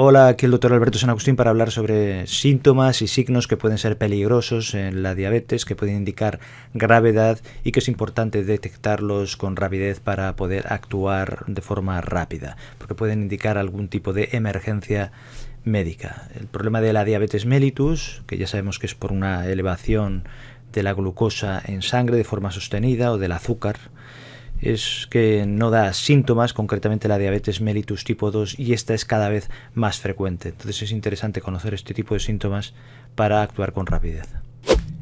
Hola, aquí el doctor Alberto San Agustín para hablar sobre síntomas y signos que pueden ser peligrosos en la diabetes, que pueden indicar gravedad y que es importante detectarlos con rapidez para poder actuar de forma rápida, porque pueden indicar algún tipo de emergencia médica. El problema de la diabetes mellitus, que ya sabemos que es por una elevación de la glucosa en sangre de forma sostenida o del azúcar es que no da síntomas, concretamente la diabetes mellitus tipo 2, y esta es cada vez más frecuente. Entonces es interesante conocer este tipo de síntomas para actuar con rapidez.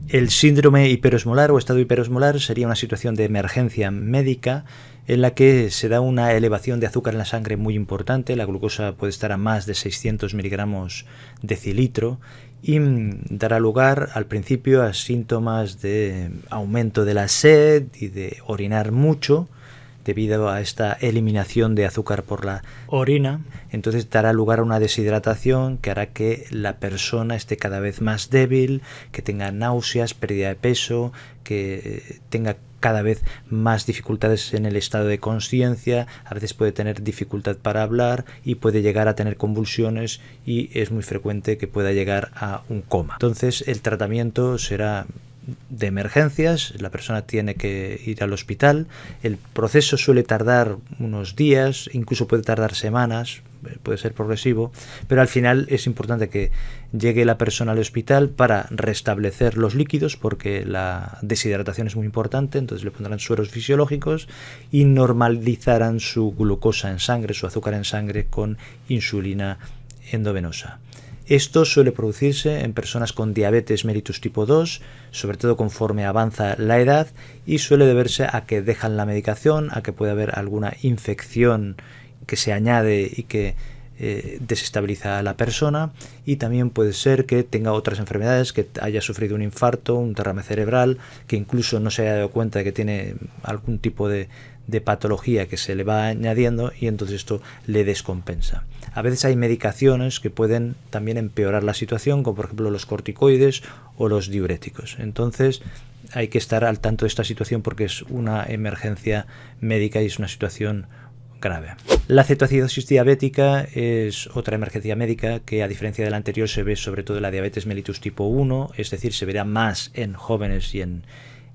El síndrome hiperosmolar o estado hiperosmolar sería una situación de emergencia médica en la que se da una elevación de azúcar en la sangre muy importante, la glucosa puede estar a más de 600 miligramos decilitro y dará lugar al principio a síntomas de aumento de la sed y de orinar mucho, debido a esta eliminación de azúcar por la orina. Entonces dará lugar a una deshidratación que hará que la persona esté cada vez más débil, que tenga náuseas, pérdida de peso, que eh, tenga cada vez más dificultades en el estado de conciencia, a veces puede tener dificultad para hablar y puede llegar a tener convulsiones y es muy frecuente que pueda llegar a un coma. Entonces el tratamiento será de emergencias, la persona tiene que ir al hospital, el proceso suele tardar unos días, incluso puede tardar semanas, eh, puede ser progresivo, pero al final es importante que llegue la persona al hospital para restablecer los líquidos porque la deshidratación es muy importante, entonces le pondrán sueros fisiológicos y normalizarán su glucosa en sangre, su azúcar en sangre con insulina endovenosa. Esto suele producirse en personas con diabetes mellitus tipo 2, sobre todo conforme avanza la edad, y suele deberse a que dejan la medicación, a que puede haber alguna infección que se añade y que eh, desestabiliza a la persona y también puede ser que tenga otras enfermedades, que haya sufrido un infarto, un derrame cerebral, que incluso no se haya dado cuenta de que tiene algún tipo de, de patología que se le va añadiendo y entonces esto le descompensa. A veces hay medicaciones que pueden también empeorar la situación, como por ejemplo los corticoides o los diuréticos. Entonces hay que estar al tanto de esta situación porque es una emergencia médica y es una situación grave. La cetoacidosis diabética es otra emergencia médica que a diferencia de la anterior se ve sobre todo en la diabetes mellitus tipo 1, es decir, se verá más en jóvenes y en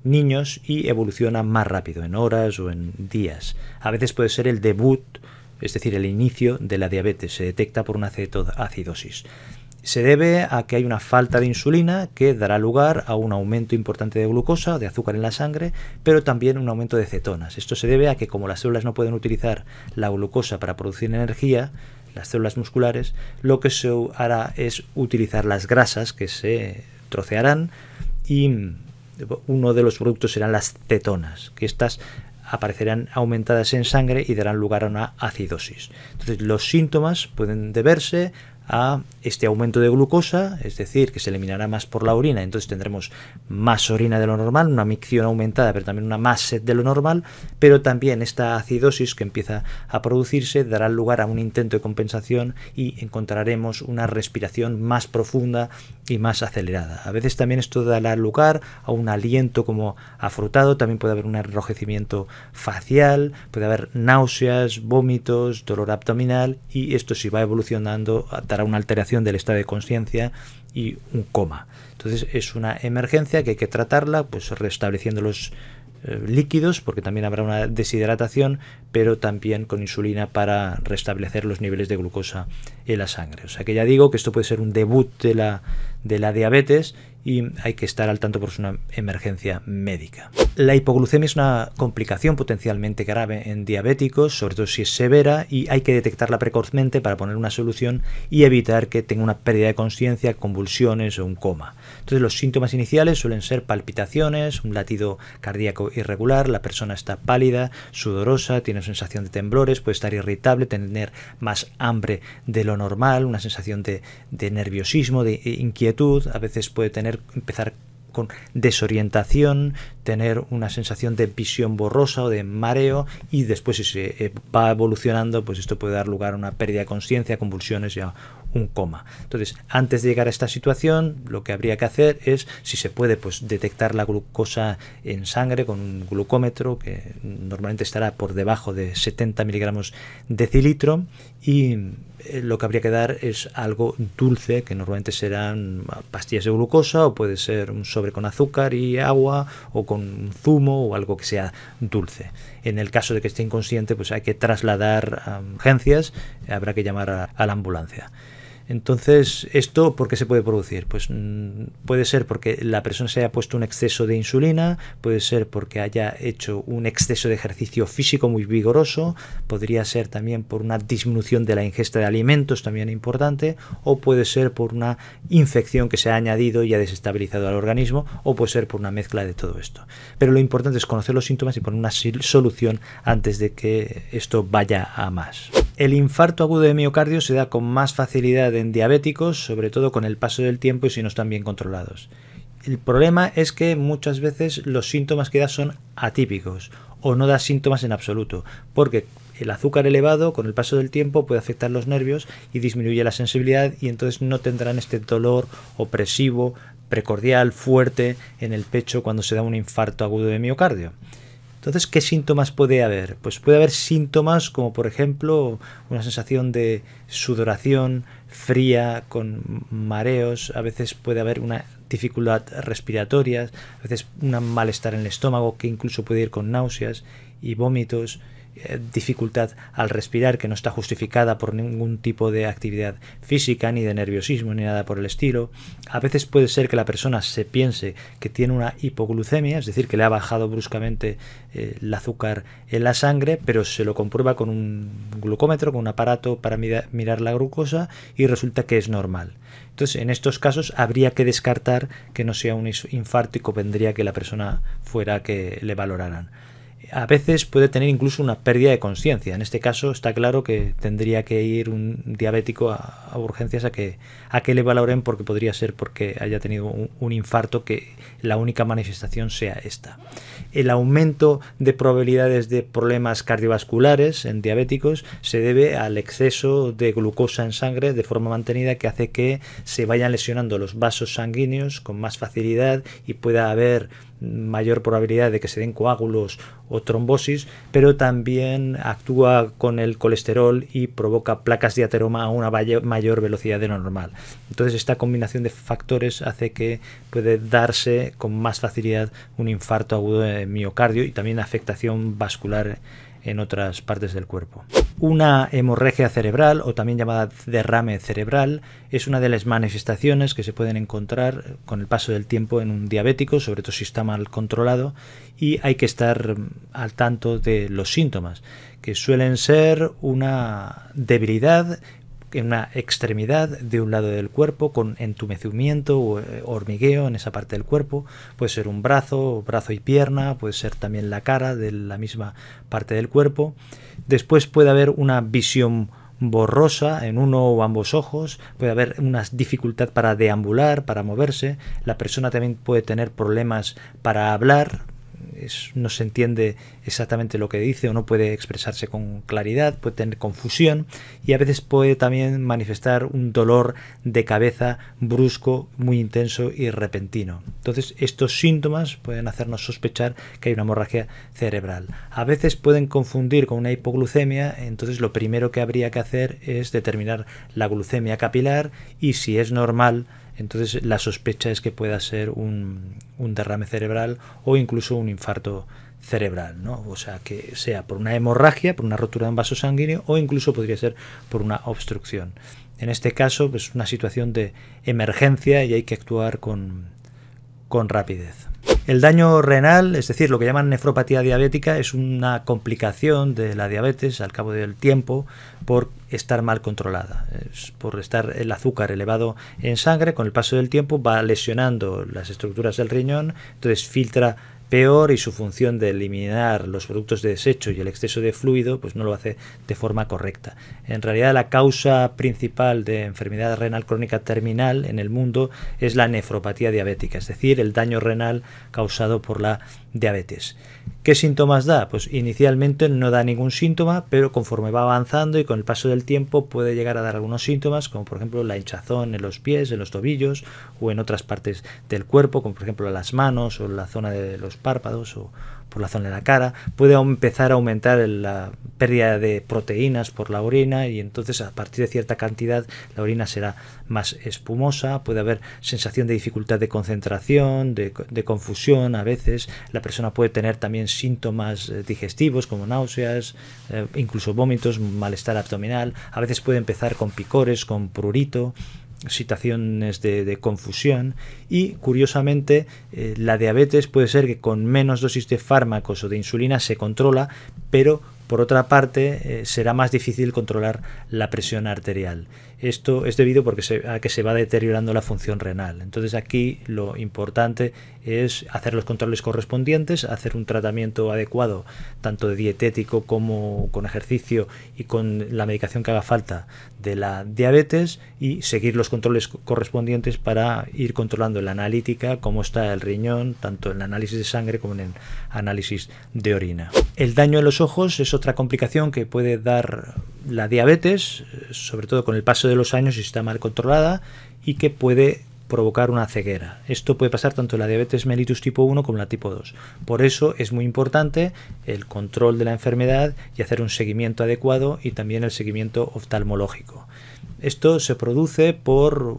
niños y evoluciona más rápido, en horas o en días. A veces puede ser el debut, es decir, el inicio de la diabetes, se detecta por una acidosis. Se debe a que hay una falta de insulina que dará lugar a un aumento importante de glucosa, de azúcar en la sangre, pero también un aumento de cetonas. Esto se debe a que como las células no pueden utilizar la glucosa para producir energía, las células musculares, lo que se hará es utilizar las grasas que se trocearán y uno de los productos serán las cetonas, que estas aparecerán aumentadas en sangre y darán lugar a una acidosis. Entonces los síntomas pueden deberse a este aumento de glucosa, es decir, que se eliminará más por la orina, entonces tendremos más orina de lo normal, una micción aumentada, pero también una más sed de lo normal, pero también esta acidosis que empieza a producirse dará lugar a un intento de compensación y encontraremos una respiración más profunda y más acelerada. A veces también esto dará lugar a un aliento como afrutado, también puede haber un enrojecimiento facial, puede haber náuseas, vómitos, dolor abdominal y esto si va evolucionando a dará una alteración del estado de conciencia y un coma. Entonces es una emergencia que hay que tratarla, pues restableciendo los eh, líquidos, porque también habrá una deshidratación, pero también con insulina para restablecer los niveles de glucosa en la sangre. O sea que ya digo que esto puede ser un debut de la, de la diabetes y hay que estar al tanto por una emergencia médica. La hipoglucemia es una complicación potencialmente grave en diabéticos, sobre todo si es severa, y hay que detectarla precozmente para poner una solución y evitar que tenga una pérdida de conciencia, convulsiones o un coma. Entonces los síntomas iniciales suelen ser palpitaciones, un latido cardíaco irregular, la persona está pálida, sudorosa, tiene sensación de temblores, puede estar irritable, tener más hambre de lo normal, una sensación de, nerviosismo, de inquietud, a veces puede tener empezar con desorientación, tener una sensación de visión borrosa o de mareo y después si se eh, va evolucionando, pues esto puede dar lugar a una pérdida de conciencia, convulsiones y un coma. Entonces, antes de llegar a esta situación, lo que habría que hacer es, si se puede, pues detectar la glucosa en sangre con un glucómetro que normalmente estará por debajo de 70 miligramos decilitro y eh, lo que habría que dar es algo dulce, que normalmente serán pastillas de glucosa o puede ser un sobre con azúcar y agua o con zumo o algo que sea dulce. En el caso de que esté inconsciente, pues hay que trasladar a urgencias, habrá que llamar a la ambulancia. Entonces, ¿esto por qué se puede producir? Pues mm, puede ser porque la persona se haya puesto un exceso de insulina, puede ser porque haya hecho un exceso de ejercicio físico muy vigoroso, podría ser también por una disminución de la ingesta de alimentos, también importante, o puede ser por una infección que se ha añadido y ha desestabilizado al organismo, o puede ser por una mezcla de todo esto. Pero lo importante es conocer los síntomas y poner una solución antes de que esto vaya a más. El infarto agudo de miocardio se da con más facilidad en diabéticos, sobre todo con el paso del tiempo y si no están bien controlados. El problema es que muchas veces los síntomas que da son atípicos o no da síntomas en absoluto, porque el azúcar elevado con el paso del tiempo puede afectar los nervios y disminuye la sensibilidad y entonces no tendrán este dolor opresivo, precordial, fuerte en el pecho cuando se da un infarto agudo de miocardio. Entonces, ¿qué síntomas puede haber? Pues puede haber síntomas como por ejemplo una sensación de sudoración, fría, con mareos, a veces puede haber una dificultad respiratoria, a veces un malestar en el estómago que incluso puede ir con náuseas y vómitos eh, dificultad al respirar que no está justificada por ningún tipo de actividad física ni de nerviosismo ni nada por el estilo. A veces puede ser que la persona se piense que tiene una hipoglucemia, es decir, que le ha bajado bruscamente eh, el azúcar en la sangre, pero se lo comprueba con un glucómetro, con un aparato para mirar la glucosa y resulta que es normal. Entonces, en estos casos habría que descartar que no sea un infarto y convendría que la persona fuera que le valoraran a veces puede tener incluso una pérdida de conciencia. En este caso está claro que tendría que ir un diabético a, urgencias a que, a que le valoren porque podría ser porque haya tenido un, infarto que la única manifestación sea esta. El aumento de probabilidades de problemas cardiovasculares en diabéticos se debe al exceso de glucosa en sangre de forma mantenida que hace que se vayan lesionando los vasos sanguíneos con más facilidad y pueda haber mayor probabilidad de que se den coágulos o trombosis, pero también actúa con el colesterol y provoca placas de ateroma a una mayor velocidad de lo normal. Entonces esta combinación de factores hace que puede darse con más facilidad un infarto agudo de miocardio y también afectación vascular en otras partes del cuerpo. Una hemorragia cerebral o también llamada derrame cerebral es una de las manifestaciones que se pueden encontrar con el paso del tiempo en un diabético, sobre todo si está mal controlado y hay que estar mm, al tanto de los síntomas, que suelen ser una debilidad en una extremidad de un lado del cuerpo con entumecimiento o eh, hormigueo en esa parte del cuerpo. Puede ser un brazo, brazo y pierna, puede ser también la cara de la misma parte del cuerpo. Después puede haber una visión borrosa en uno o ambos ojos, puede haber una dificultad para deambular, para moverse, la persona también puede tener problemas para hablar, no se entiende exactamente lo que dice o no puede expresarse con claridad, puede tener confusión y a veces puede también manifestar un dolor de cabeza brusco, muy intenso y repentino. Entonces estos síntomas pueden hacernos sospechar que hay una hemorragia cerebral. A veces pueden confundir con una hipoglucemia, entonces lo primero que habría que hacer es determinar la glucemia capilar y si es normal entonces la sospecha es que pueda ser un, derrame cerebral o incluso un infarto cerebral, ¿no? O sea, que sea por una hemorragia, por una rotura de un vaso sanguíneo o incluso podría ser por una obstrucción. En este caso, pues, es una situación de emergencia y hay que actuar con rapidez. El daño renal, es decir, lo que llaman nefropatía diabética, es una complicación de la diabetes al cabo del tiempo por estar mal controlada, es por estar el azúcar elevado en sangre, con el paso del tiempo va lesionando las estructuras del riñón, entonces filtra peor y su función de eliminar los productos de desecho y el exceso de fluido pues no lo hace de forma correcta. En realidad la causa principal de enfermedad renal crónica terminal en el mundo es la nefropatía diabética, es decir, el daño renal causado por la diabetes. ¿Qué síntomas da? Pues inicialmente no da ningún síntoma, pero conforme va avanzando y con el paso del tiempo puede llegar a dar algunos síntomas, como por ejemplo la hinchazón en los pies, en los tobillos o en otras partes del cuerpo, como por ejemplo las manos o la zona de los párpados o, por la zona de la cara, puede empezar a aumentar la pérdida de proteínas por la orina y entonces a partir de cierta cantidad la orina será más espumosa, puede haber sensación de dificultad de concentración, de, confusión a veces, la persona puede tener también síntomas eh, digestivos como náuseas, eh, incluso vómitos, malestar abdominal, a veces puede empezar con picores, con prurito, situaciones de, confusión y curiosamente eh, la diabetes puede ser que con menos dosis de fármacos o de insulina se controla pero por otra parte eh, será más difícil controlar la presión arterial esto es debido porque a que se va deteriorando la función renal. Entonces aquí lo importante es hacer los controles correspondientes, hacer un tratamiento adecuado, tanto de dietético como con ejercicio y con la medicación que haga falta de la diabetes y seguir los controles correspondientes para ir controlando la analítica, cómo está el riñón, tanto en el análisis de sangre como en el análisis de orina. El daño a los ojos es otra complicación que puede dar la diabetes, eh, sobre todo con el paso de los años, está mal controlada y que puede provocar una ceguera. Esto puede pasar tanto en la diabetes mellitus tipo 1 como en la tipo 2. Por eso es muy importante el control de la enfermedad y hacer un seguimiento adecuado y también el seguimiento oftalmológico. Esto se produce por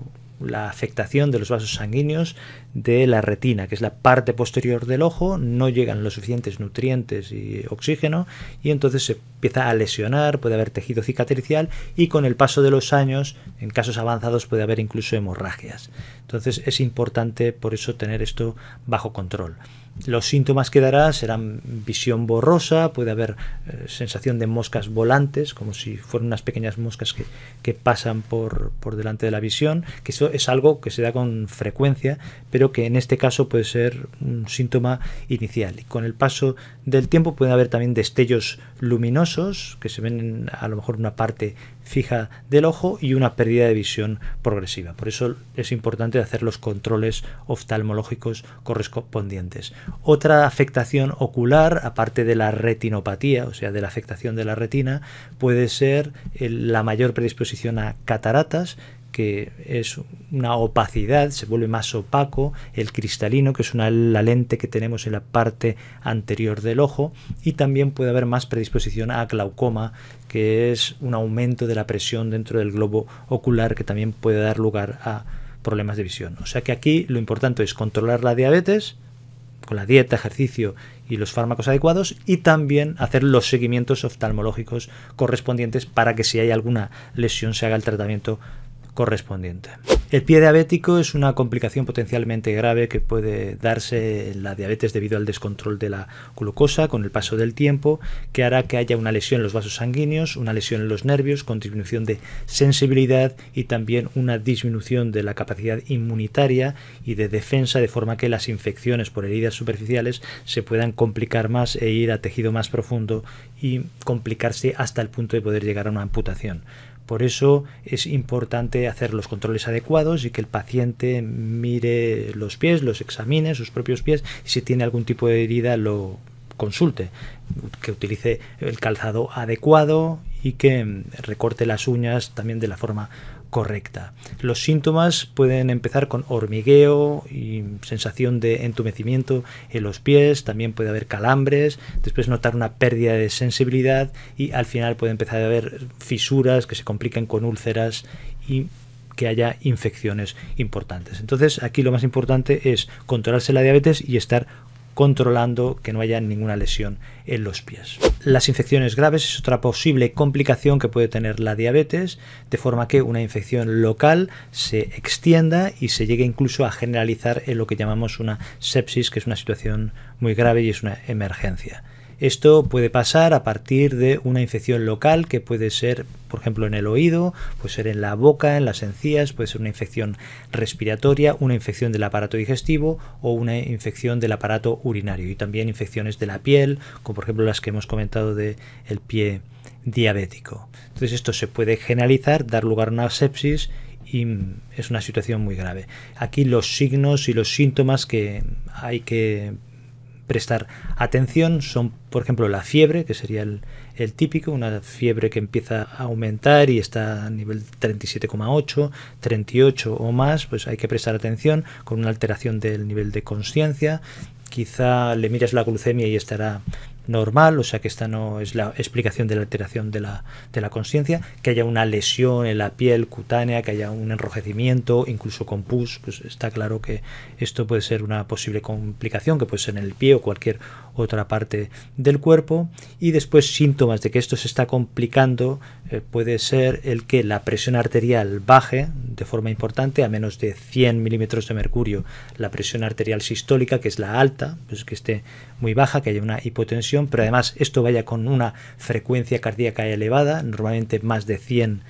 la afectación de los vasos sanguíneos de la retina, que es la parte posterior del ojo, no llegan los suficientes nutrientes y oxígeno y entonces se empieza a lesionar, puede haber tejido cicatricial y con el paso de los años, en casos avanzados, puede haber incluso hemorragias. Entonces es importante por eso tener esto bajo control. Los síntomas que dará serán visión borrosa, puede haber eh, sensación de moscas volantes, como si fueran unas pequeñas moscas que, pasan por, delante de la visión, que eso es algo que se da con frecuencia, pero que en este caso puede ser un síntoma inicial. Y con el paso del tiempo pueden haber también destellos luminosos, que se ven a lo mejor una parte fija del ojo y una pérdida de visión progresiva. Por eso es importante hacer los controles oftalmológicos correspondientes. Otra afectación ocular, aparte de la retinopatía, o sea, de la afectación de la retina, puede ser la mayor predisposición a cataratas, que es una opacidad, se vuelve más opaco, el cristalino, que es una, la lente que tenemos en la parte anterior del ojo, y también puede haber más predisposición a glaucoma, que es un aumento de la presión dentro del globo ocular, que también puede dar lugar a problemas de visión. O sea que aquí lo importante es controlar la diabetes, con la dieta, ejercicio y los fármacos adecuados y también hacer los seguimientos oftalmológicos correspondientes para que si hay alguna lesión se haga el tratamiento correspondiente. El pie diabético es una complicación potencialmente grave que puede darse en la diabetes debido al descontrol de la glucosa con el paso del tiempo, que hará que haya una lesión en los vasos sanguíneos, una lesión en los nervios, con disminución de sensibilidad y también una disminución de la capacidad inmunitaria y de defensa, de forma que las infecciones por heridas superficiales se puedan complicar más e ir a tejido más profundo y complicarse hasta el punto de poder llegar a una amputación. Por eso es importante hacer los controles adecuados y que el paciente mire los pies, los examine, sus propios pies, y si tiene algún tipo de herida lo consulte, que utilice el calzado adecuado y que recorte las uñas también de la forma correcta. Los síntomas pueden empezar con hormigueo y sensación de entumecimiento en los pies, también puede haber calambres, después notar una pérdida de sensibilidad y al final puede empezar a haber fisuras que se compliquen con úlceras y que haya infecciones importantes. Entonces aquí lo más importante es controlarse la diabetes y estar controlando que no haya ninguna lesión en los pies. Las infecciones graves es otra posible complicación que puede tener la diabetes, de forma que una infección local se extienda y se llegue incluso a generalizar en lo que llamamos una sepsis, que es una situación muy grave y es una emergencia. Esto puede pasar a partir de una infección local que puede ser, por ejemplo, en el oído, puede ser en la boca, en las encías, puede ser una infección respiratoria, una infección del aparato digestivo o una infección del aparato urinario y también infecciones de la piel, como por ejemplo las que hemos comentado del el pie diabético. Entonces esto se puede generalizar, dar lugar a una sepsis y es una situación muy grave. Aquí los signos y los síntomas que hay que prestar atención son, por ejemplo, la fiebre, que sería el, típico, una fiebre que empieza a aumentar y está a nivel 37,8, 38 o más, pues hay que prestar atención con una alteración del nivel de conciencia. Quizá le miras la glucemia y estará normal, o sea que esta no es la explicación de la alteración de la, de conciencia, que haya una lesión en la piel cutánea, que haya un enrojecimiento, incluso con pus, pues está claro que esto puede ser una posible complicación, que puede ser en el pie o cualquier otra parte del cuerpo. Y después síntomas de que esto se está complicando eh, puede ser el que la presión arterial baje de forma importante, a menos de 100 milímetros de mercurio, la presión arterial sistólica, que es la alta, pues que esté muy baja, que haya una hipotensión, pero además esto vaya con una frecuencia cardíaca elevada, normalmente más de 100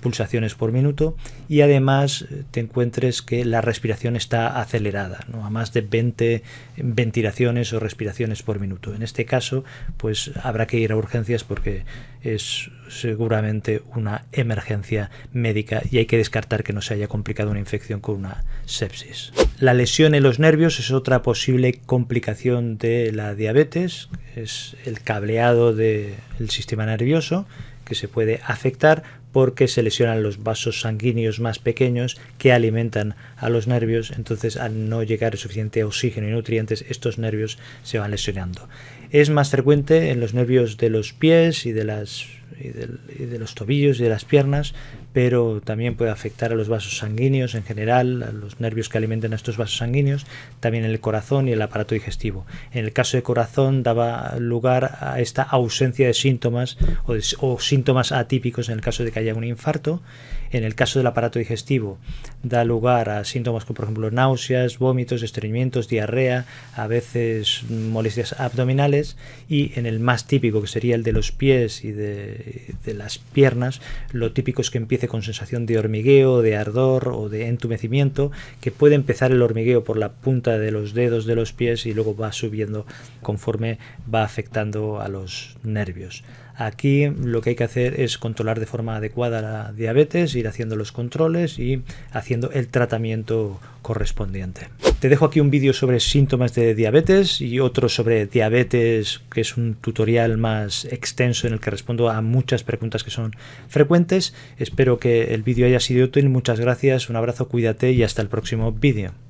pulsaciones por minuto y además eh, te encuentres que la respiración está acelerada, ¿no? a más de 20 ventilaciones o respiraciones por minuto. En este caso, pues habrá que ir a urgencias porque es seguramente una emergencia médica y hay que descartar que no se haya complicado una infección con una sepsis. La lesión en los nervios es otra posible complicación de la diabetes, es el cableado del sistema nervioso que se puede afectar porque se lesionan los vasos sanguíneos más pequeños que alimentan a los nervios, entonces al no llegar suficiente oxígeno y nutrientes, estos nervios se van lesionando. Es más frecuente en los nervios de los pies y de las y de, los tobillos y de las piernas, pero también puede afectar a los vasos sanguíneos en general, a los nervios que alimentan a estos vasos sanguíneos, también el corazón y el aparato digestivo. En el caso de corazón daba lugar a esta ausencia de síntomas o, síntomas atípicos en el caso de que haya un infarto. En el caso del aparato digestivo da lugar a síntomas como por ejemplo náuseas, vómitos, estreñimientos, diarrea, a veces molestias abdominales y en el más típico que sería el de los pies y de, las piernas, lo típico es que empiece con sensación de hormigueo, de ardor o de entumecimiento, que puede empezar el hormigueo por la punta de los dedos de los pies y luego va subiendo conforme va afectando a los nervios. Aquí lo que hay que hacer es controlar de forma adecuada la diabetes, ir haciendo los controles y haciendo el tratamiento correspondiente. Te dejo aquí un vídeo sobre síntomas de diabetes y otro sobre diabetes, que es un tutorial más extenso en el que respondo a muchas preguntas que son frecuentes. Espero que el vídeo haya sido útil. Muchas gracias, un abrazo, cuídate y hasta el próximo vídeo.